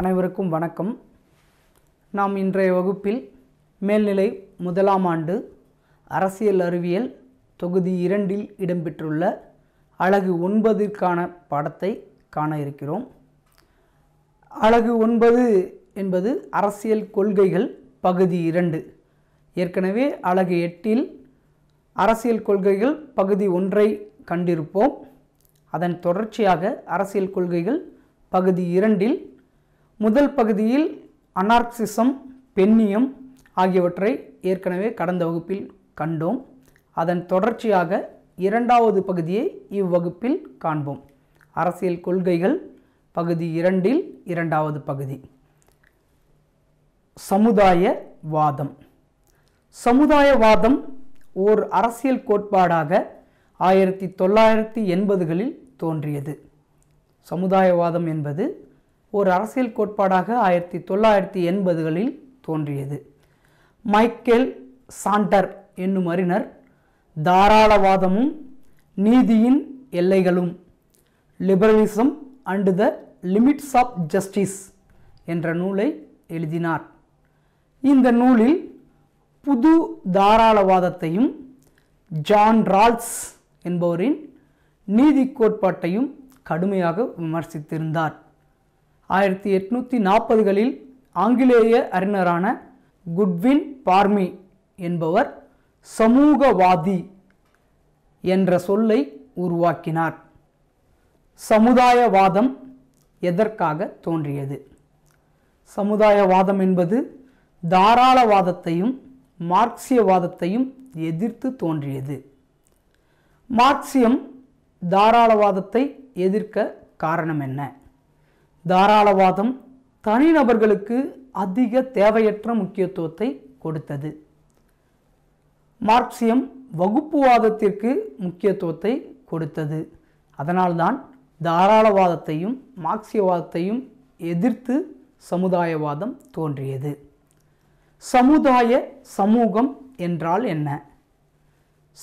அனைவருக்கும் வணக்கம் நாம் இன்றைய வகுப்பில் மேல்நிலை முதலாம் ஆண்டு அரசியல் அறிவியல் தொகுதி இரண்டில் இடம்பெற்றுள்ள அழகு ஒன்பதிற்கான பாடத்தை காண இருக்கிறோம் அழகு ஒன்பது என்பது அரசியல் கொள்கைகள் பகுதி இரண்டு ஏற்கனவே அழகு எட்டில் அரசியல் கொள்கைகள் பகுதி ஒன்றை கண்டிருப்போம் அதன் தொடர்ச்சியாக அரசியல் கொள்கைகள் பகுதி இரண்டில் முதல் பகுதியில் அனார்க்சிசம் பெண்ணியம் ஆகியவற்றை ஏற்கனவே கடந்த வகுப்பில் கண்டோம் அதன் தொடர்ச்சியாக இரண்டாவது பகுதியை இவ்வகுப்பில் காண்போம் அரசியல் கொள்கைகள் பகுதி இரண்டில் இரண்டாவது பகுதி சமுதாய வாதம் சமுதாயவாதம் ஓர் அரசியல் கோட்பாடாக ஆயிரத்தி தொள்ளாயிரத்தி எண்பதுகளில் தோன்றியது சமுதாயவாதம் என்பது ஒரு அரசியல் கோட்பாடாக ஆயிரத்தி தொள்ளாயிரத்தி எண்பதுகளில் தோன்றியது மைக்கேல் சாண்டர் என்னும் அறிஞர் தாராளவாதமும் நீதியின் எல்லைகளும் liberalism and the limits of justice என்ற நூலை எழுதினார் இந்த நூலில் புது தாராளவாதத்தையும் ஜான் ரால்ஸ் என்பவரின் நீதி கோட்பாட்டையும் கடுமையாக விமர்சித்திருந்தார் ஆயிரத்தி எட்நூத்தி நாற்பதுகளில் ஆங்கிலேய அறிஞரான குட்வின் பார்மி என்பவர் சமூகவாதி என்ற சொல்லை உருவாக்கினார் சமுதாயவாதம் எதற்காக தோன்றியது சமுதாயவாதம் என்பது தாராளவாதத்தையும் மார்க்சியவாதத்தையும் எதிர்த்து தோன்றியது மார்க்சியம் தாராளவாதத்தை எதிர்க்க காரணம் என்ன தாராளவாதம் தனிநபர்களுக்கு அதிக தேவையற்ற முக்கியத்துவத்தை கொடுத்தது மார்க்சியம் வகுப்புவாதத்திற்கு முக்கியத்துவத்தை கொடுத்தது அதனால்தான் தாராளவாதத்தையும் மார்க்சியவாதத்தையும் எதிர்த்து சமுதாயவாதம் தோன்றியது சமுதாய சமூகம் என்றால் என்ன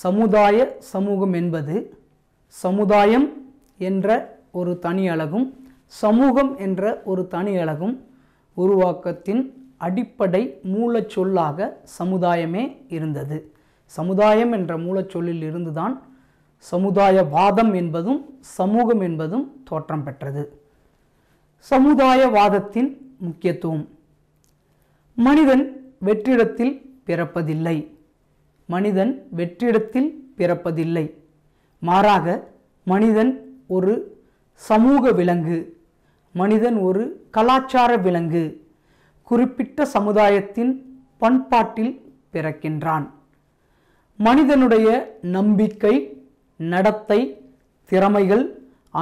சமுதாய சமூகம் என்பது சமுதாயம் என்ற ஒரு தனி அழகும் சமூகம் என்ற ஒரு தனி அழகும் உருவாக்கத்தின் அடிப்படை மூலச்சொல்லாக சமுதாயமே இருந்தது சமுதாயம் என்ற மூலச்சொல்லில் இருந்துதான் சமுதாயவாதம் என்பதும் சமூகம் என்பதும் தோற்றம் பெற்றது சமுதாயவாதத்தின் முக்கியத்துவம் மனிதன் வெற்றிடத்தில் பிறப்பதில்லை மனிதன் வெற்றிடத்தில் பிறப்பதில்லை மாறாக மனிதன் ஒரு சமூக விலங்கு மனிதன் ஒரு கலாச்சார விலங்கு குறிப்பிட்ட சமுதாயத்தின் பண்பாட்டில் பிறக்கின்றான் மனிதனுடைய நம்பிக்கை நடத்தை திறமைகள்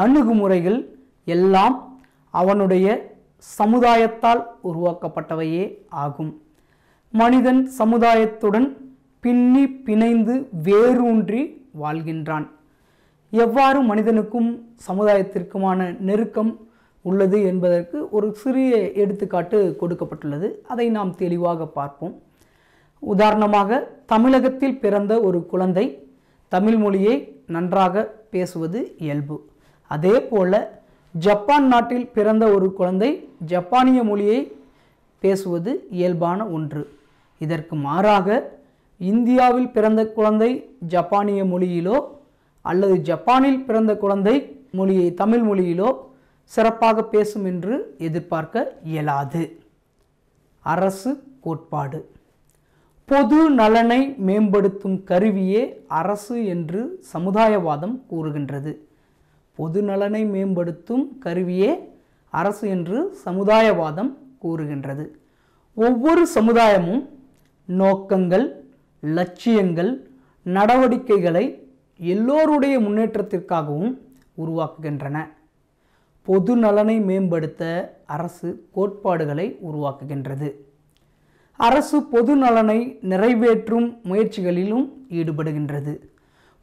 அணுகுமுறைகள் எல்லாம் அவனுடைய சமுதாயத்தால் உருவாக்கப்பட்டவையே ஆகும் மனிதன் சமுதாயத்துடன் பின்னி பிணைந்து வேரூன்றி வாழ்கின்றான் எவ்வாறு மனிதனுக்கும் சமுதாயத்திற்குமான நெருக்கம் உள்ளது என்பதற்கு ஒரு சிறிய எடுத்துக்காட்டு கொடுக்கப்பட்டுள்ளது அதை நாம் தெளிவாக பார்ப்போம் உதாரணமாக தமிழகத்தில் பிறந்த ஒரு குழந்தை தமிழ் மொழியை நன்றாக பேசுவது இயல்பு அதே போல ஜப்பான் நாட்டில் பிறந்த ஒரு குழந்தை ஜப்பானிய மொழியை பேசுவது இயல்பான ஒன்று இதற்கு மாறாக இந்தியாவில் பிறந்த குழந்தை ஜப்பானிய மொழியிலோ அல்லது ஜப்பானில் பிறந்த குழந்தை மொழியை தமிழ் மொழியிலோ சிறப்பாக பேசும் என்று எதிர்பார்க்க இயலாது அரசு கோட்பாடு பொது நலனை மேம்படுத்தும் கருவியே அரசு என்று சமுதாயவாதம் கூறுகின்றது பொது நலனை மேம்படுத்தும் கருவியே அரசு என்று சமுதாயவாதம் கூறுகின்றது ஒவ்வொரு சமுதாயமும் நோக்கங்கள் லட்சியங்கள் நடவடிக்கைகளை எல்லோருடைய முன்னேற்றத்திற்காகவும் உருவாக்குகின்றன பொது நலனை மேம்படுத்த அரசு கோட்பாடுகளை உருவாக்குகின்றது அரசு பொது நலனை நிறைவேற்றும் முயற்சிகளிலும் ஈடுபடுகின்றது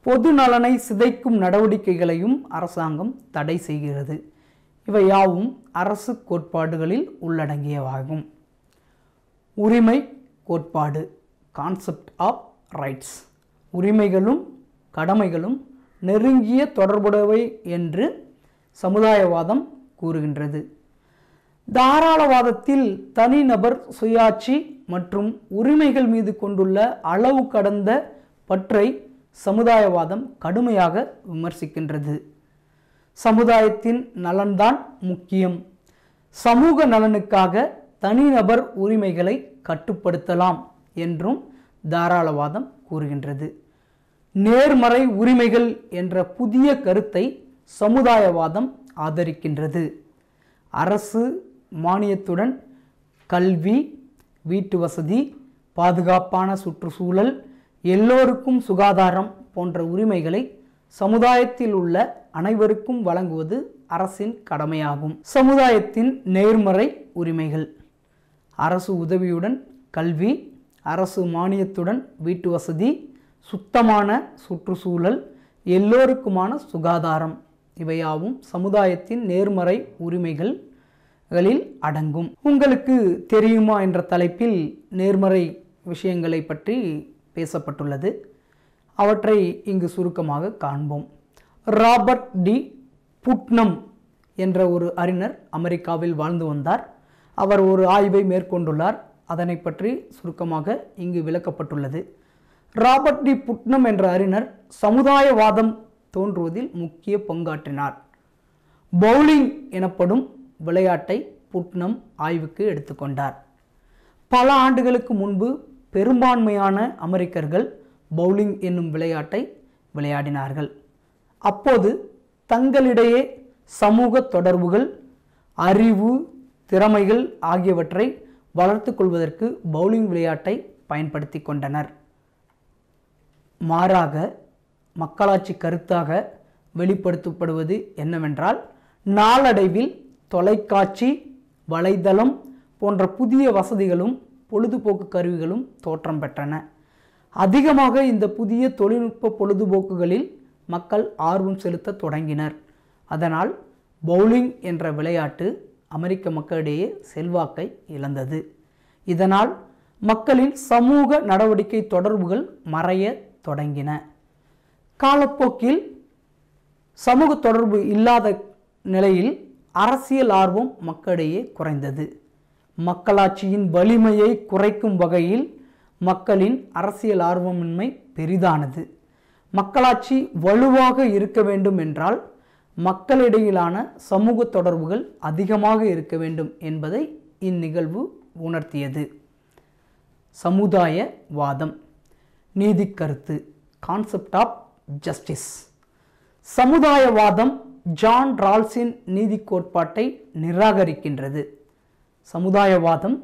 பொது நலனை சிதைக்கும் நடவடிக்கைகளையும் அரசாங்கம் தடை செய்கிறது இவை யாவும் அரசு கோட்பாடுகளில் உள்ளடங்கியவாகும் உரிமை கோட்பாடு கான்செப்ட் ஆஃப் ரைட்ஸ் உரிமைகளும் கடமைகளும் நெருங்கிய தொடர்புடவை என்று சமுதாயவாதம் கூறுகின்றது தாராளவாதத்தில் தனிநபர் சுயாட்சி மற்றும் உரிமைகள் மீது கொண்டுள்ள அளவு கடந்த பற்றை சமுதாயவாதம் கடுமையாக விமர்சிக்கின்றது சமுதாயத்தின் நலன்தான் முக்கியம் சமூக நலனுக்காக தனிநபர் உரிமைகளை கட்டுப்படுத்தலாம் என்றும் தாராளவாதம் கூறுகின்றது நேர்மறை உரிமைகள் என்ற புதிய கருத்தை சமுதாயவாதம் ஆதரிக்கின்றது அரசு மானியத்துடன் கல்வி வீட்டு வசதி பாதுகாப்பான சுற்றுச்சூழல் எல்லோருக்கும் சுகாதாரம் போன்ற உரிமைகளை சமுதாயத்தில் உள்ள அனைவருக்கும் வழங்குவது அரசின் கடமையாகும் சமுதாயத்தின் நேர்மறை உரிமைகள் அரசு உதவியுடன் கல்வி அரசு மானியத்துடன் வீட்டு வசதி சுத்தமான சுற்றுச்சூழல் எல்லோருக்குமான சுகாதாரம் இவையாவும் சமுதாயத்தின் நேர்மறை உரிமைகள்களில் அடங்கும் உங்களுக்கு தெரியுமா என்ற தலைப்பில் நேர்மறை விஷயங்களை பற்றி பேசப்பட்டுள்ளது அவற்றை இங்கு சுருக்கமாக காண்போம் ராபர்ட் டி புட்னம் என்ற ஒரு அறிஞர் அமெரிக்காவில் வாழ்ந்து வந்தார் அவர் ஒரு ஆய்வை மேற்கொண்டுள்ளார் அதனை பற்றி சுருக்கமாக இங்கு விளக்கப்பட்டுள்ளது ராபர்ட் டி புட்னம் என்ற அறிஞர் சமுதாயவாதம் தோன்றுவதில் முக்கிய பங்காற்றினார் பவுலிங் எனப்படும் விளையாட்டை புட்னம் ஆய்வுக்கு எடுத்துக்கொண்டார் பல ஆண்டுகளுக்கு முன்பு பெரும்பான்மையான அமெரிக்கர்கள் பவுலிங் என்னும் விளையாட்டை விளையாடினார்கள் அப்போது தங்களிடையே சமூக தொடர்புகள் அறிவு திறமைகள் ஆகியவற்றை வளர்த்து கொள்வதற்கு பவுலிங் விளையாட்டை பயன்படுத்தி கொண்டனர் மாறாக மக்களாட்சி கருத்தாக வெளிப்படுத்தப்படுவது என்னவென்றால் நாளடைவில் தொலைக்காட்சி வலைதளம் போன்ற புதிய வசதிகளும் பொழுதுபோக்கு கருவிகளும் தோற்றம் பெற்றன அதிகமாக இந்த புதிய தொழில்நுட்ப பொழுதுபோக்குகளில் மக்கள் ஆர்வம் செலுத்த தொடங்கினர் அதனால் பவுலிங் என்ற விளையாட்டு அமெரிக்க மக்களிடையே செல்வாக்கை இழந்தது இதனால் மக்களின் சமூக நடவடிக்கை தொடர்புகள் மறைய தொடங்கின காலப்போக்கில் சமூக தொடர்பு இல்லாத நிலையில் அரசியல் ஆர்வம் மக்களிடையே குறைந்தது மக்களாட்சியின் வலிமையை குறைக்கும் வகையில் மக்களின் அரசியல் ஆர்வமின்மை பெரிதானது மக்களாட்சி வலுவாக இருக்க வேண்டும் என்றால் மக்களிடையிலான சமூக தொடர்புகள் அதிகமாக இருக்க வேண்டும் என்பதை இந்நிகழ்வு உணர்த்தியது சமுதாய வாதம் நீதி கருத்து கான்செப்ட் ஆஃப் ஜஸ்டிஸ் சமுதாயவாதம் ஜான் ரால்ஸின் நீதி கோட்பாட்டை நிராகரிக்கின்றது சமுதாயவாதம்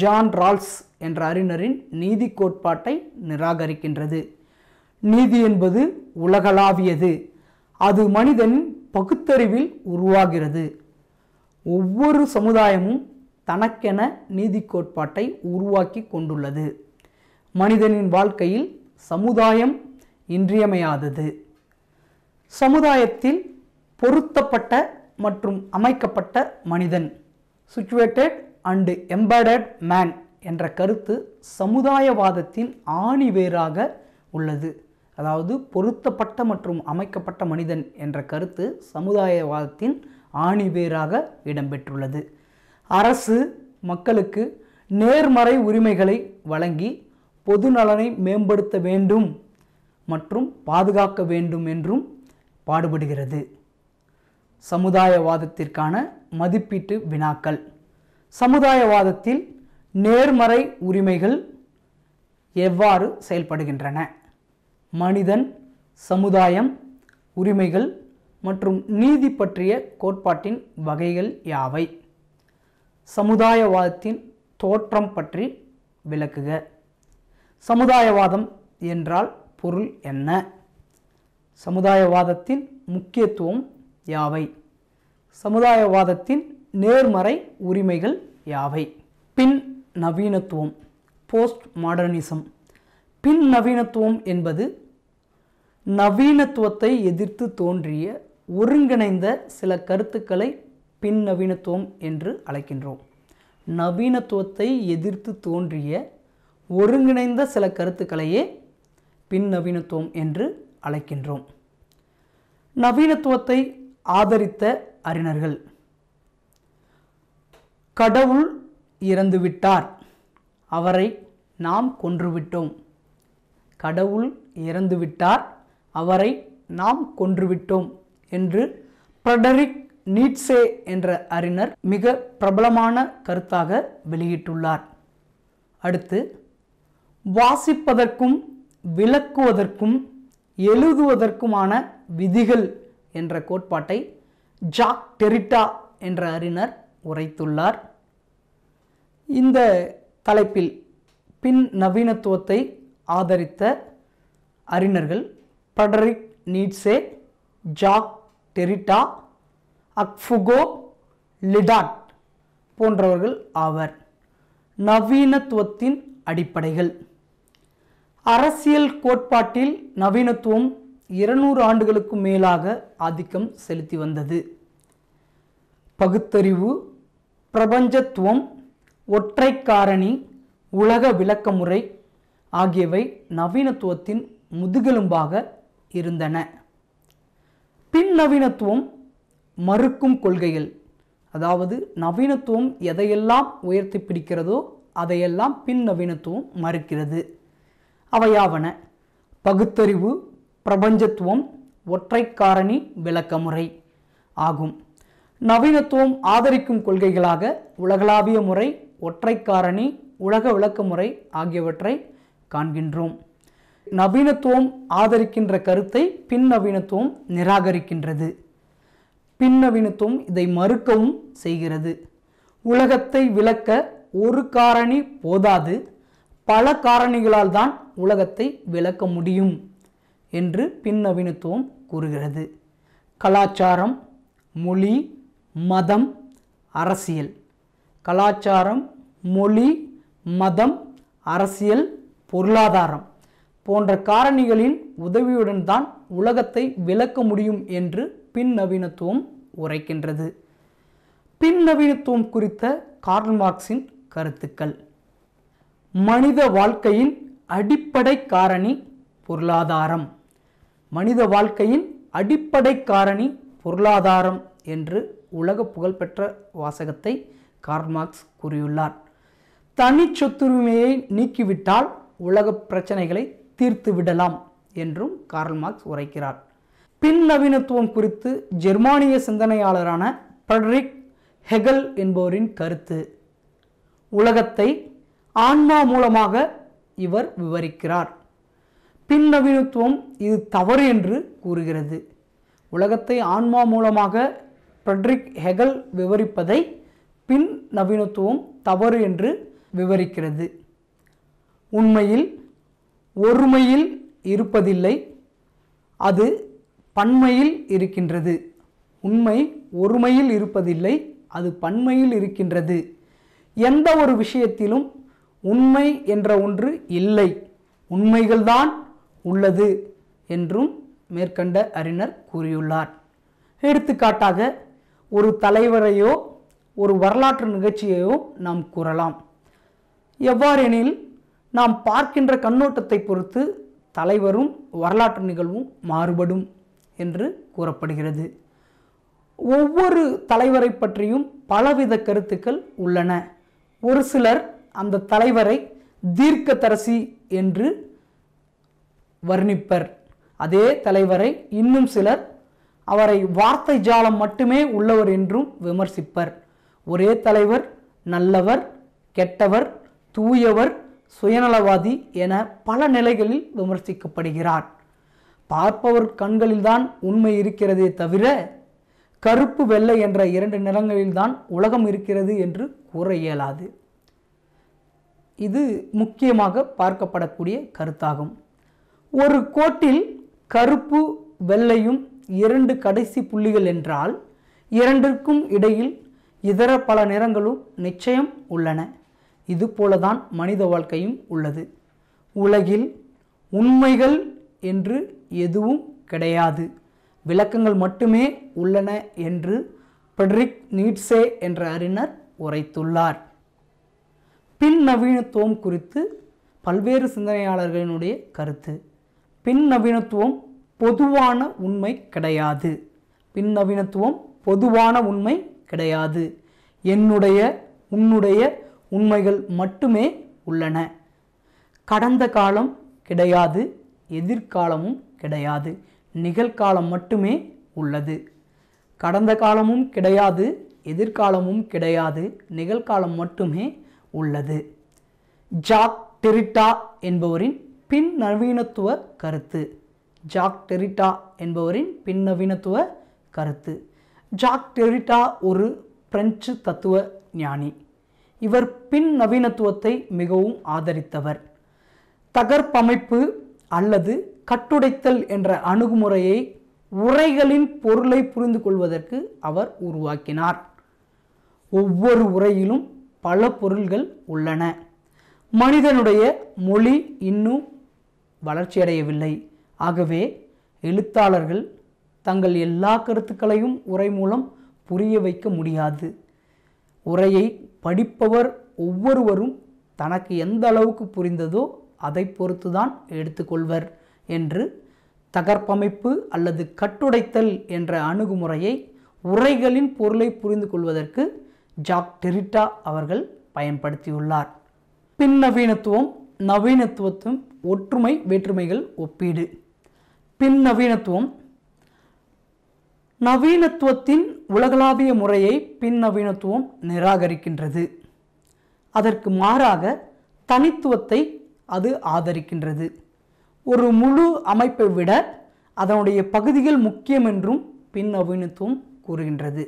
ஜான் ரால்ஸ் என்ற அறிஞரின் நீதி கோட்பாட்டை நிராகரிக்கின்றது நீதி என்பது உலகளாவியது அது மனிதனின் பகுத்தறிவில் உருவாகிறது ஒவ்வொரு சமுதாயமும் தனக்கென நீதி கோட்பாட்டை உருவாக்கி கொண்டுள்ளது மனிதனின் வாழ்க்கையில் சமுதாயம் இன்றியமையாதது சமுதாயத்தில் பொருத்தப்பட்ட மற்றும் அமைக்கப்பட்ட மனிதன் சுச்சுவேட்டட் அண்டு எம்படட் மேன் என்ற கருத்து சமுதாயவாதத்தின் ஆணி வேறாக உள்ளது அதாவது பொருத்தப்பட்ட மற்றும் அமைக்கப்பட்ட மனிதன் என்ற கருத்து சமுதாயவாதத்தின் ஆணி வேறாக இடம்பெற்றுள்ளது அரசு மக்களுக்கு நேர்மறை உரிமைகளை வழங்கி பொது நலனை மேம்படுத்த வேண்டும் மற்றும் பாதுகாக்க வேண்டும் என்றும் பாடுபடுகிறது சமுதாயவாதத்திற்கான மதிப்பீட்டு வினாக்கள் சமுதாயவாதத்தில் நேர்மறை உரிமைகள் எவ்வாறு செயல்படுகின்றன மனிதன் சமுதாயம் உரிமைகள் மற்றும் நீதி பற்றிய கோட்பாட்டின் வகைகள் யாவை சமுதாயவாதத்தின் தோற்றம் பற்றி விளக்குக சமுதாயவாதம் என்றால் பொருள் என்ன சமுதாயவாதத்தின் முக்கியத்துவம் யாவை சமுதாயவாதத்தின் நேர்மறை உரிமைகள் யாவை பின் நவீனத்துவம் போஸ்ட் மாடர்னிசம் பின் நவீனத்துவம் என்பது நவீனத்துவத்தை எதிர்த்து தோன்றிய ஒருங்கிணைந்த சில கருத்துக்களை பின் நவீனத்துவம் என்று அழைக்கின்றோம் நவீனத்துவத்தை எதிர்த்து தோன்றிய ஒருங்கிணைந்த சில கருத்துக்களையே பின் நவீனத்துவம் என்று அழைக்கின்றோம் நவீனத்துவத்தை ஆதரித்த அறிஞர்கள் கடவுள் இறந்துவிட்டார் அவரை நாம் கொன்றுவிட்டோம் கடவுள் இறந்துவிட்டார் அவரை நாம் கொன்றுவிட்டோம் என்று பிரடரிக் நீட்ஸே என்ற அறிஞர் மிக பிரபலமான கருத்தாக வெளியிட்டுள்ளார் அடுத்து வாசிப்பதற்கும் விளக்குவதற்கும் எழுதுவதற்குமான விதிகள் என்ற கோட்பாட்டை ஜாக் டெரிட்டா என்ற அறிஞர் உரைத்துள்ளார் இந்த தலைப்பில் பின் நவீனத்துவத்தை ஆதரித்த அறிஞர்கள் பட்ரிக் நீட்ஸே ஜாக் டெரிட்டா அக்ஃபுகோ லிடாட் போன்றவர்கள் ஆவர் நவீனத்துவத்தின் அடிப்படைகள் அரசியல் கோட்பாட்டில் நவீனத்துவம் இருநூறு ஆண்டுகளுக்கு மேலாக ஆதிக்கம் செலுத்தி வந்தது பகுத்தறிவு பிரபஞ்சத்துவம் ஒற்றை காரணி உலக விளக்கமுறை ஆகியவை நவீனத்துவத்தின் முதுகெலும்பாக இருந்தன பின் நவீனத்துவம் மறுக்கும் கொள்கைகள் அதாவது நவீனத்துவம் எதையெல்லாம் உயர்த்தி பிடிக்கிறதோ அதையெல்லாம் பின் நவீனத்துவம் மறுக்கிறது அவையாவன பகுத்தறிவு பிரபஞ்சத்துவம் ஒற்றைக்காரணி விளக்கமுறை ஆகும் நவீனத்துவம் ஆதரிக்கும் கொள்கைகளாக உலகளாவிய முறை ஒற்றைக்காரணி உலக விளக்கமுறை ஆகியவற்றை காண்கின்றோம் நவீனத்துவம் ஆதரிக்கின்ற கருத்தை நவீனத்துவம் நிராகரிக்கின்றது நவீனத்துவம் இதை மறுக்கவும் செய்கிறது உலகத்தை விளக்க ஒரு காரணி போதாது பல காரணிகளால் தான் உலகத்தை விளக்க முடியும் என்று பின்னவீனத்துவம் கூறுகிறது கலாச்சாரம் மொழி மதம் அரசியல் கலாச்சாரம் மொழி மதம் அரசியல் பொருளாதாரம் போன்ற காரணிகளின் உதவியுடன் தான் உலகத்தை விளக்க முடியும் என்று பின்னவீனத்துவம் உரைக்கின்றது பின்னவீனத்துவம் குறித்த கார்ல் மார்க்ஸின் கருத்துக்கள் மனித வாழ்க்கையின் அடிப்படை காரணி பொருளாதாரம் மனித வாழ்க்கையின் அடிப்படை காரணி பொருளாதாரம் என்று உலக புகழ்பெற்ற வாசகத்தை கார்மார்க்ஸ் கூறியுள்ளார் தனி சொத்துரிமையை நீக்கிவிட்டால் உலக பிரச்சனைகளை தீர்த்து விடலாம் என்றும் கார்ல் மார்க்ஸ் உரைக்கிறார் பின் நவீனத்துவம் குறித்து ஜெர்மானிய சிந்தனையாளரான பட்ரிக் ஹெகல் என்பவரின் கருத்து உலகத்தை ஆன்மா மூலமாக இவர் விவரிக்கிறார் பின்னவீனத்துவம் இது தவறு என்று கூறுகிறது உலகத்தை ஆன்மா மூலமாக ஃப்ரெட்ரிக் ஹெகல் விவரிப்பதை பின் நவீனத்துவம் தவறு என்று விவரிக்கிறது உண்மையில் ஒருமையில் இருப்பதில்லை அது பன்மையில் இருக்கின்றது உண்மை ஒருமையில் இருப்பதில்லை அது பன்மையில் இருக்கின்றது எந்த ஒரு விஷயத்திலும் உண்மை என்ற ஒன்று இல்லை உண்மைகள்தான் உள்ளது என்றும் மேற்கண்ட அறிஞர் கூறியுள்ளார் எடுத்துக்காட்டாக ஒரு தலைவரையோ ஒரு வரலாற்று நிகழ்ச்சியையோ நாம் கூறலாம் எவ்வாறெனில் நாம் பார்க்கின்ற கண்ணோட்டத்தை பொறுத்து தலைவரும் வரலாற்று நிகழ்வும் மாறுபடும் என்று கூறப்படுகிறது ஒவ்வொரு தலைவரை பற்றியும் பலவித கருத்துக்கள் உள்ளன ஒரு சிலர் அந்த தலைவரை தீர்க்கதரசி என்று வர்ணிப்பர் அதே தலைவரை இன்னும் சிலர் அவரை வார்த்தை ஜாலம் மட்டுமே உள்ளவர் என்றும் விமர்சிப்பர் ஒரே தலைவர் நல்லவர் கெட்டவர் தூயவர் சுயநலவாதி என பல நிலைகளில் விமர்சிக்கப்படுகிறார் பார்ப்பவர் கண்களில்தான் உண்மை இருக்கிறதே தவிர கருப்பு வெள்ளை என்ற இரண்டு நிறங்களில்தான் உலகம் இருக்கிறது என்று கூற இயலாது இது முக்கியமாக பார்க்கப்படக்கூடிய கருத்தாகும் ஒரு கோட்டில் கருப்பு வெள்ளையும் இரண்டு கடைசி புள்ளிகள் என்றால் இரண்டிற்கும் இடையில் இதர பல நிறங்களும் நிச்சயம் உள்ளன இதுபோலதான் மனித வாழ்க்கையும் உள்ளது உலகில் உண்மைகள் என்று எதுவும் கிடையாது விளக்கங்கள் மட்டுமே உள்ளன என்று பெட்ரிக் நீட்ஸே என்ற அறிஞர் உரைத்துள்ளார் பின் நவீனத்துவம் குறித்து பல்வேறு சிந்தனையாளர்களினுடைய கருத்து பின் நவீனத்துவம் பொதுவான உண்மை கிடையாது பின் நவீனத்துவம் பொதுவான உண்மை கிடையாது என்னுடைய உன்னுடைய உண்மைகள் மட்டுமே உள்ளன கடந்த காலம் கிடையாது எதிர்காலமும் கிடையாது நிகழ்காலம் மட்டுமே உள்ளது கடந்த காலமும் கிடையாது எதிர்காலமும் கிடையாது நிகழ்காலம் மட்டுமே உள்ளது ஜாக் டெரிட்டா என்பவரின் பின் நவீனத்துவ கருத்து ஜாக் டெரிட்டா என்பவரின் நவீனத்துவ கருத்து ஜாக் டெரிட்டா ஒரு பிரெஞ்சு தத்துவ ஞானி இவர் பின் நவீனத்துவத்தை மிகவும் ஆதரித்தவர் தகர்ப்பமைப்பு அல்லது கட்டுடைத்தல் என்ற அணுகுமுறையை உரைகளின் பொருளை புரிந்து கொள்வதற்கு அவர் உருவாக்கினார் ஒவ்வொரு உரையிலும் பல பொருள்கள் உள்ளன மனிதனுடைய மொழி இன்னும் வளர்ச்சியடையவில்லை ஆகவே எழுத்தாளர்கள் தங்கள் எல்லா கருத்துக்களையும் உரை மூலம் புரிய வைக்க முடியாது உரையை படிப்பவர் ஒவ்வொருவரும் தனக்கு எந்த அளவுக்கு புரிந்ததோ அதை பொறுத்துதான் எடுத்துக்கொள்வர் என்று தகர்ப்பமைப்பு அல்லது கட்டுடைத்தல் என்ற அணுகுமுறையை உரைகளின் பொருளை புரிந்து கொள்வதற்கு ஜாக் டெரிட்டா அவர்கள் பயன்படுத்தியுள்ளார் பின்னவீனத்துவம் நவீனத்துவத்தும் ஒற்றுமை வேற்றுமைகள் ஒப்பீடு பின்னவீனத்துவம் நவீனத்துவத்தின் உலகளாவிய முறையை பின்னவீனத்துவம் நிராகரிக்கின்றது அதற்கு மாறாக தனித்துவத்தை அது ஆதரிக்கின்றது ஒரு முழு அமைப்பை விட அதனுடைய பகுதிகள் முக்கியம் என்றும் பின்னவீனத்துவம் கூறுகின்றது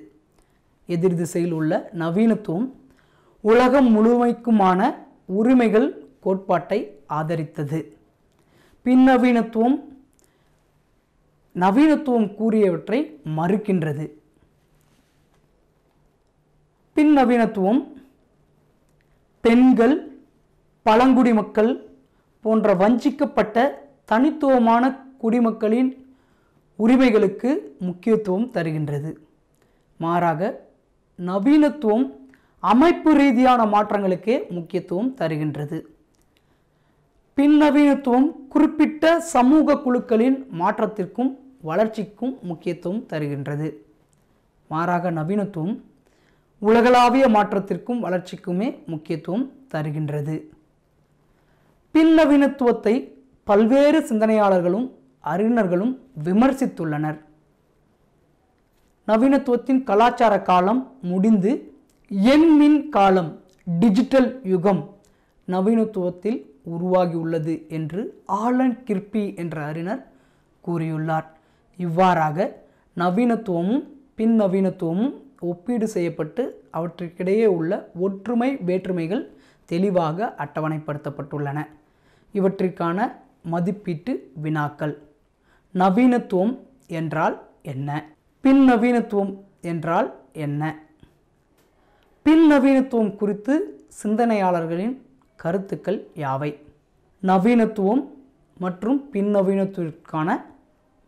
எதிர் திசையில் உள்ள நவீனத்துவம் உலகம் முழுமைக்குமான உரிமைகள் கோட்பாட்டை ஆதரித்தது பின்னவீனத்துவம் நவீனத்துவம் கூறியவற்றை மறுக்கின்றது பின்னவீனத்துவம் பெண்கள் பழங்குடி மக்கள் போன்ற வஞ்சிக்கப்பட்ட தனித்துவமான குடிமக்களின் உரிமைகளுக்கு முக்கியத்துவம் தருகின்றது மாறாக நவீனத்துவம் அமைப்பு ரீதியான மாற்றங்களுக்கு முக்கியத்துவம் தருகின்றது பின்னவீனத்துவம் குறிப்பிட்ட சமூக குழுக்களின் மாற்றத்திற்கும் வளர்ச்சிக்கும் முக்கியத்துவம் தருகின்றது மாறாக நவீனத்துவம் உலகளாவிய மாற்றத்திற்கும் வளர்ச்சிக்குமே முக்கியத்துவம் தருகின்றது பின்னவீனத்துவத்தை பல்வேறு சிந்தனையாளர்களும் அறிஞர்களும் விமர்சித்துள்ளனர் நவீனத்துவத்தின் கலாச்சார காலம் முடிந்து எண்மின் காலம் டிஜிட்டல் யுகம் நவீனத்துவத்தில் உருவாகியுள்ளது என்று ஆலன் கிர்பி என்ற அறிஞர் கூறியுள்ளார் இவ்வாறாக நவீனத்துவமும் பின் நவீனத்துவமும் ஒப்பீடு செய்யப்பட்டு அவற்றிற்கிடையே உள்ள ஒற்றுமை வேற்றுமைகள் தெளிவாக அட்டவணைப்படுத்தப்பட்டுள்ளன இவற்றிற்கான மதிப்பீட்டு வினாக்கள் நவீனத்துவம் என்றால் என்ன பின்நவீனத்துவம் என்றால் என்ன பின்நவீனத்துவம் குறித்து சிந்தனையாளர்களின் கருத்துக்கள் யாவை நவீனத்துவம் மற்றும் பின்னவீனத்துவிற்கான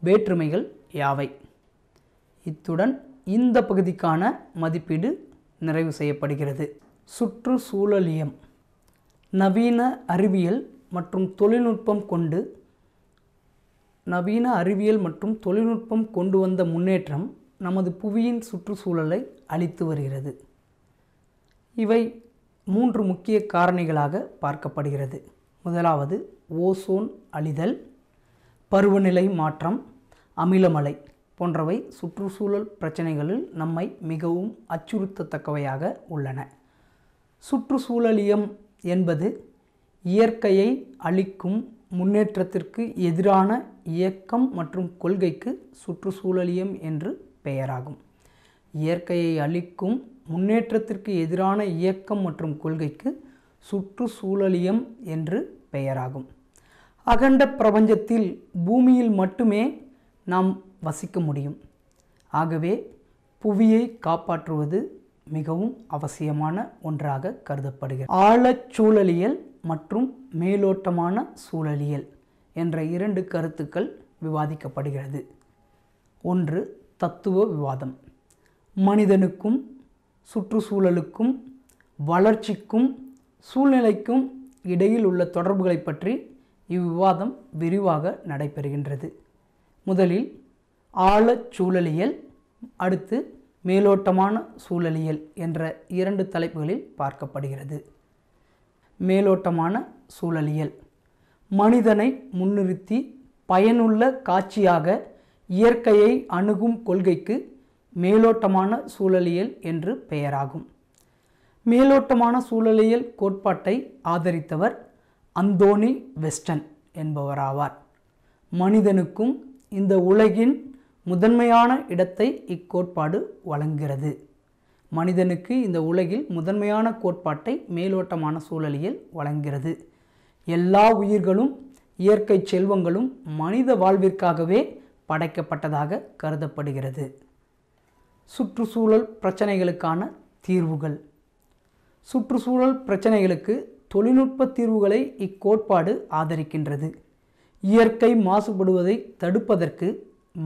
வேற்றுமைகள் யாவை இத்துடன் இந்த பகுதிக்கான மதிப்பீடு நிறைவு செய்யப்படுகிறது சுற்றுச்சூழலியம் நவீன அறிவியல் மற்றும் தொழில்நுட்பம் கொண்டு நவீன அறிவியல் மற்றும் தொழில்நுட்பம் கொண்டு வந்த முன்னேற்றம் நமது புவியின் சுற்றுச்சூழலை அளித்து வருகிறது இவை மூன்று முக்கிய காரணிகளாக பார்க்கப்படுகிறது முதலாவது ஓசோன் அழிதல் பருவநிலை மாற்றம் அமிலமலை போன்றவை சுற்றுச்சூழல் பிரச்சனைகளில் நம்மை மிகவும் அச்சுறுத்தத்தக்கவையாக உள்ளன சுற்றுச்சூழலியம் என்பது இயற்கையை அழிக்கும் முன்னேற்றத்திற்கு எதிரான இயக்கம் மற்றும் கொள்கைக்கு சுற்றுச்சூழலியம் என்று பெயராகும் இயற்கையை அழிக்கும் முன்னேற்றத்திற்கு எதிரான இயக்கம் மற்றும் கொள்கைக்கு சுற்றுச்சூழலியம் என்று பெயராகும் அகண்ட பிரபஞ்சத்தில் பூமியில் மட்டுமே நாம் வசிக்க முடியும் ஆகவே புவியை காப்பாற்றுவது மிகவும் அவசியமான ஒன்றாக கருதப்படுகிறது ஆழச்சூழலியல் மற்றும் மேலோட்டமான சூழலியல் என்ற இரண்டு கருத்துக்கள் விவாதிக்கப்படுகிறது ஒன்று தத்துவ விவாதம் மனிதனுக்கும் சுற்றுச்சூழலுக்கும் வளர்ச்சிக்கும் சூழ்நிலைக்கும் இடையில் உள்ள தொடர்புகளை பற்றி இவ்விவாதம் விரிவாக நடைபெறுகின்றது முதலில் ஆழச் சூழலியல் அடுத்து மேலோட்டமான சூழலியல் என்ற இரண்டு தலைப்புகளில் பார்க்கப்படுகிறது மேலோட்டமான சூழலியல் மனிதனை முன்னிறுத்தி பயனுள்ள காட்சியாக இயற்கையை அணுகும் கொள்கைக்கு மேலோட்டமான சூழலியல் என்று பெயராகும் மேலோட்டமான சூழலியல் கோட்பாட்டை ஆதரித்தவர் அந்தோனி வெஸ்டன் என்பவராவார் மனிதனுக்கும் இந்த உலகின் முதன்மையான இடத்தை இக்கோட்பாடு வழங்குகிறது மனிதனுக்கு இந்த உலகில் முதன்மையான கோட்பாட்டை மேலோட்டமான சூழலியல் வழங்குகிறது எல்லா உயிர்களும் இயற்கை செல்வங்களும் மனித வாழ்விற்காகவே படைக்கப்பட்டதாக கருதப்படுகிறது சுற்றுச்சூழல் பிரச்சனைகளுக்கான தீர்வுகள் சுற்றுச்சூழல் பிரச்சனைகளுக்கு தொழில்நுட்ப தீர்வுகளை இக்கோட்பாடு ஆதரிக்கின்றது இயற்கை மாசுபடுவதை தடுப்பதற்கு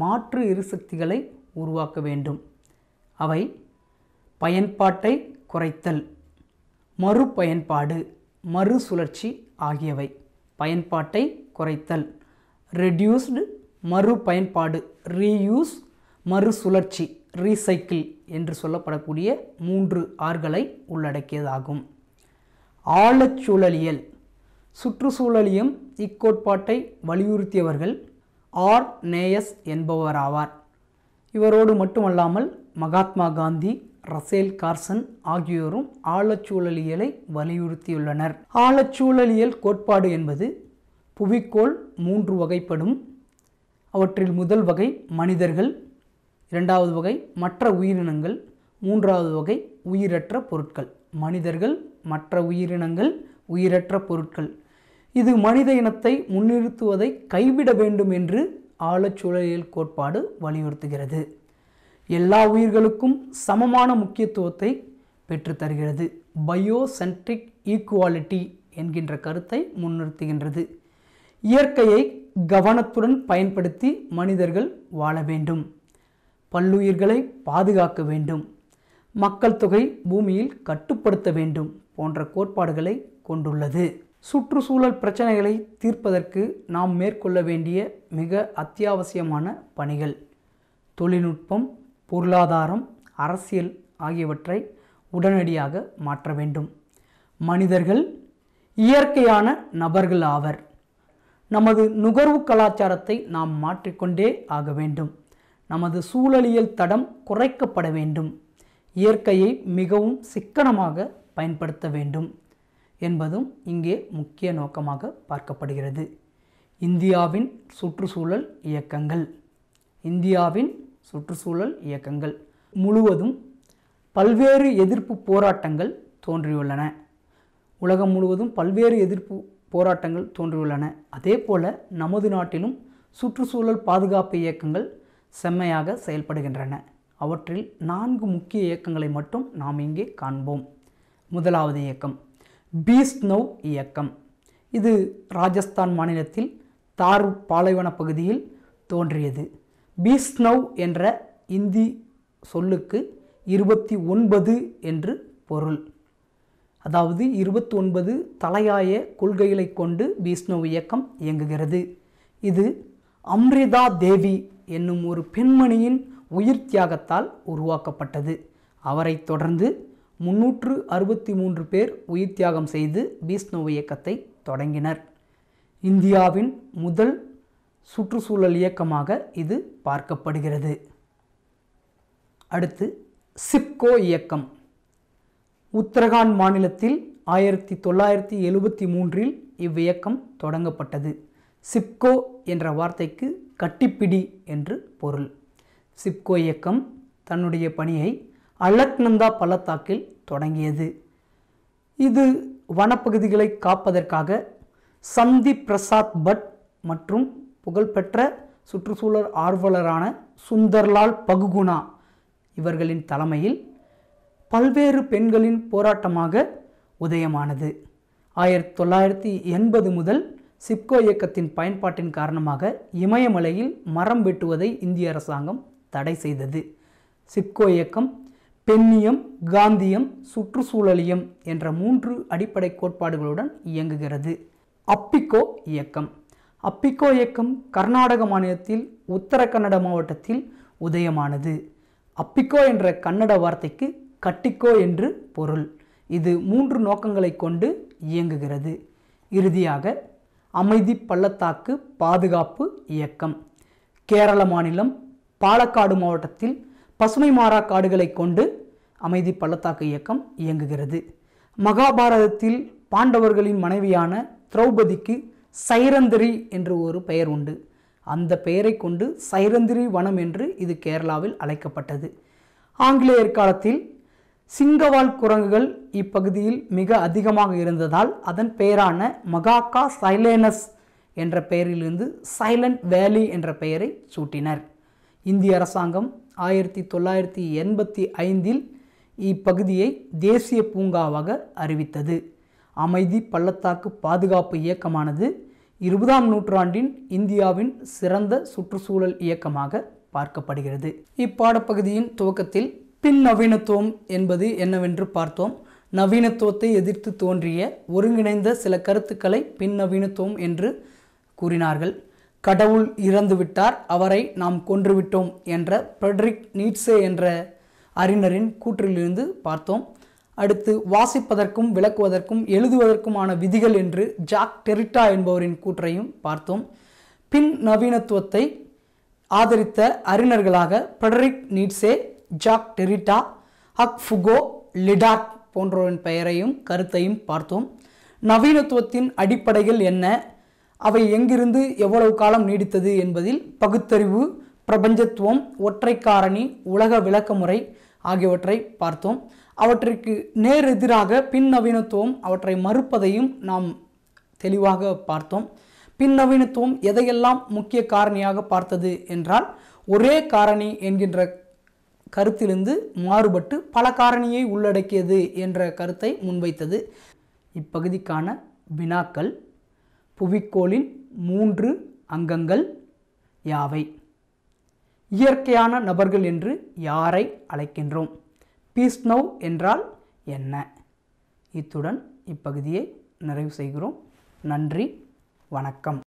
மாற்று எரிசக்திகளை உருவாக்க வேண்டும் அவை பயன்பாட்டை குறைத்தல் மறுபயன்பாடு மறுசுழற்சி ஆகியவை பயன்பாட்டை குறைத்தல் ரெடியூஸ்டு மறுபயன்பாடு ரீயூஸ் மறுசுழற்சி ரீசைக்கிள் என்று சொல்லப்படக்கூடிய மூன்று ஆறுகளை உள்ளடக்கியதாகும் ஆழச்சூழலியல் சுற்றுச்சூழலியம் இக்கோட்பாட்டை வலியுறுத்தியவர்கள் ஆர் நேயஸ் என்பவராவார் இவரோடு மட்டுமல்லாமல் மகாத்மா காந்தி ரசேல் கார்சன் ஆகியோரும் ஆழச்சூழலியலை வலியுறுத்தியுள்ளனர் ஆழச்சூழலியல் கோட்பாடு என்பது புவிக்கோள் மூன்று வகைப்படும் அவற்றில் முதல் வகை மனிதர்கள் இரண்டாவது வகை மற்ற உயிரினங்கள் மூன்றாவது வகை உயிரற்ற பொருட்கள் மனிதர்கள் மற்ற உயிரினங்கள் உயிரற்ற பொருட்கள் இது மனித இனத்தை முன்னிறுத்துவதை கைவிட வேண்டும் என்று ஆழச்சூழலியல் கோட்பாடு வலியுறுத்துகிறது எல்லா உயிர்களுக்கும் சமமான முக்கியத்துவத்தை பெற்றுத்தருகிறது பயோசென்ட்ரிக் ஈக்குவாலிட்டி என்கின்ற கருத்தை முன்னிறுத்துகின்றது இயற்கையை கவனத்துடன் பயன்படுத்தி மனிதர்கள் வாழ வேண்டும் பல்லுயிர்களை பாதுகாக்க வேண்டும் மக்கள் தொகை பூமியில் கட்டுப்படுத்த வேண்டும் போன்ற கோட்பாடுகளை கொண்டுள்ளது சுற்றுச்சூழல் பிரச்சனைகளை தீர்ப்பதற்கு நாம் மேற்கொள்ள வேண்டிய மிக அத்தியாவசியமான பணிகள் தொழில்நுட்பம் பொருளாதாரம் அரசியல் ஆகியவற்றை உடனடியாக மாற்ற வேண்டும் மனிதர்கள் இயற்கையான நபர்கள் ஆவர் நமது நுகர்வு கலாச்சாரத்தை நாம் மாற்றிக்கொண்டே ஆக வேண்டும் நமது சூழலியல் தடம் குறைக்கப்பட வேண்டும் இயற்கையை மிகவும் சிக்கனமாக பயன்படுத்த வேண்டும் என்பதும் இங்கே முக்கிய நோக்கமாக பார்க்கப்படுகிறது இந்தியாவின் சுற்றுச்சூழல் இயக்கங்கள் இந்தியாவின் சுற்றுச்சூழல் இயக்கங்கள் முழுவதும் பல்வேறு எதிர்ப்பு போராட்டங்கள் தோன்றியுள்ளன உலகம் முழுவதும் பல்வேறு எதிர்ப்பு போராட்டங்கள் தோன்றியுள்ளன அதே போல் நமது நாட்டிலும் சுற்றுச்சூழல் பாதுகாப்பு இயக்கங்கள் செம்மையாக செயல்படுகின்றன அவற்றில் நான்கு முக்கிய இயக்கங்களை மட்டும் நாம் இங்கே காண்போம் முதலாவது இயக்கம் பீஸ்ட் நவ் இயக்கம் இது ராஜஸ்தான் மாநிலத்தில் தார் பாலைவன பகுதியில் தோன்றியது பீஸ்னவ் என்ற இந்தி சொல்லுக்கு இருபத்தி ஒன்பது என்று பொருள் அதாவது இருபத்தி ஒன்பது தலையாய கொள்கைகளை கொண்டு பீஷ்ணவ் இயக்கம் இயங்குகிறது இது அம்ரிதா தேவி என்னும் ஒரு பெண்மணியின் உயிர் தியாகத்தால் உருவாக்கப்பட்டது அவரை தொடர்ந்து முன்னூற்று அறுபத்தி மூன்று பேர் உயிர் தியாகம் செய்து பீஷ்ணவ் இயக்கத்தை தொடங்கினர் இந்தியாவின் முதல் சுற்றுச்சூழல் இயக்கமாக இது பார்க்கப்படுகிறது அடுத்து சிப்கோ இயக்கம் உத்தரகாண்ட் மாநிலத்தில் ஆயிரத்தி தொள்ளாயிரத்தி எழுபத்தி மூன்றில் இவ்வியக்கம் தொடங்கப்பட்டது சிப்கோ என்ற வார்த்தைக்கு கட்டிப்பிடி என்று பொருள் சிப்கோ இயக்கம் தன்னுடைய பணியை அலக்நந்தா பள்ளத்தாக்கில் தொடங்கியது இது வனப்பகுதிகளை காப்பதற்காக சந்தி பிரசாத் பட் மற்றும் புகழ்பெற்ற சுற்றுச்சூழல் ஆர்வலரான சுந்தர்லால் பகுகுணா இவர்களின் தலைமையில் பல்வேறு பெண்களின் போராட்டமாக உதயமானது ஆயிரத்தி தொள்ளாயிரத்தி எண்பது முதல் சிப்கோ இயக்கத்தின் பயன்பாட்டின் காரணமாக இமயமலையில் மரம் வெட்டுவதை இந்திய அரசாங்கம் தடை செய்தது சிப்கோ இயக்கம் பெண்ணியம் காந்தியம் சுற்றுச்சூழலியம் என்ற மூன்று அடிப்படை கோட்பாடுகளுடன் இயங்குகிறது அப்பிக்கோ இயக்கம் அப்பிக்கோ இயக்கம் கர்நாடக மாநிலத்தில் உத்தர கன்னட மாவட்டத்தில் உதயமானது அப்பிக்கோ என்ற கன்னட வார்த்தைக்கு கட்டிக்கோ என்று பொருள் இது மூன்று நோக்கங்களை கொண்டு இயங்குகிறது இறுதியாக அமைதி பள்ளத்தாக்கு பாதுகாப்பு இயக்கம் கேரள மாநிலம் பாலக்காடு மாவட்டத்தில் பசுமை மாறா காடுகளை கொண்டு அமைதி பள்ளத்தாக்கு இயக்கம் இயங்குகிறது மகாபாரதத்தில் பாண்டவர்களின் மனைவியான திரௌபதிக்கு சைரந்திரி என்று ஒரு பெயர் உண்டு அந்த பெயரை கொண்டு சைரந்திரி வனம் என்று இது கேரளாவில் அழைக்கப்பட்டது ஆங்கிலேயர் காலத்தில் சிங்கவால் குரங்குகள் இப்பகுதியில் மிக அதிகமாக இருந்ததால் அதன் பெயரான மகாக்கா சைலேனஸ் என்ற பெயரிலிருந்து சைலண்ட் வேலி என்ற பெயரை சூட்டினர் இந்திய அரசாங்கம் ஆயிரத்தி தொள்ளாயிரத்தி எண்பத்தி ஐந்தில் இப்பகுதியை தேசிய பூங்காவாக அறிவித்தது அமைதி பள்ளத்தாக்கு பாதுகாப்பு இயக்கமானது இருபதாம் நூற்றாண்டின் இந்தியாவின் சிறந்த சுற்றுச்சூழல் இயக்கமாக பார்க்கப்படுகிறது இப்பாடப்பகுதியின் துவக்கத்தில் பின் நவீனத்துவம் என்பது என்னவென்று பார்த்தோம் நவீனத்துவத்தை எதிர்த்து தோன்றிய ஒருங்கிணைந்த சில கருத்துக்களை பின் நவீனத்துவம் என்று கூறினார்கள் கடவுள் இறந்துவிட்டார் அவரை நாம் கொன்றுவிட்டோம் என்ற ஃப்ரெட்ரிக் நீட்ஸே என்ற அறிஞரின் கூற்றிலிருந்து பார்த்தோம் அடுத்து வாசிப்பதற்கும் விளக்குவதற்கும் எழுதுவதற்குமான விதிகள் என்று ஜாக் டெரிட்டா என்பவரின் கூற்றையும் பார்த்தோம் பின் நவீனத்துவத்தை ஆதரித்த அறிஞர்களாக பிரடரிக் நீட்ஸே ஜாக் டெரிட்டா ஹக் ஃபுகோ லிடாக் போன்றோரின் பெயரையும் கருத்தையும் பார்த்தோம் நவீனத்துவத்தின் அடிப்படைகள் என்ன அவை எங்கிருந்து எவ்வளவு காலம் நீடித்தது என்பதில் பகுத்தறிவு பிரபஞ்சத்துவம் ஒற்றைக்காரணி உலக விளக்க முறை ஆகியவற்றை பார்த்தோம் அவற்றிற்கு நேர் எதிராக பின்னவீனத்துவம் அவற்றை மறுப்பதையும் நாம் தெளிவாக பார்த்தோம் பின்னவீனத்துவம் எதையெல்லாம் முக்கிய காரணியாக பார்த்தது என்றால் ஒரே காரணி என்கின்ற கருத்திலிருந்து மாறுபட்டு பல காரணியை உள்ளடக்கியது என்ற கருத்தை முன்வைத்தது இப்பகுதிக்கான வினாக்கள் புவிக்கோளின் மூன்று அங்கங்கள் யாவை இயற்கையான நபர்கள் என்று யாரை அழைக்கின்றோம் பீஸ்னவ் என்றால் என்ன இத்துடன் இப்பகுதியை நிறைவு செய்கிறோம் நன்றி வணக்கம்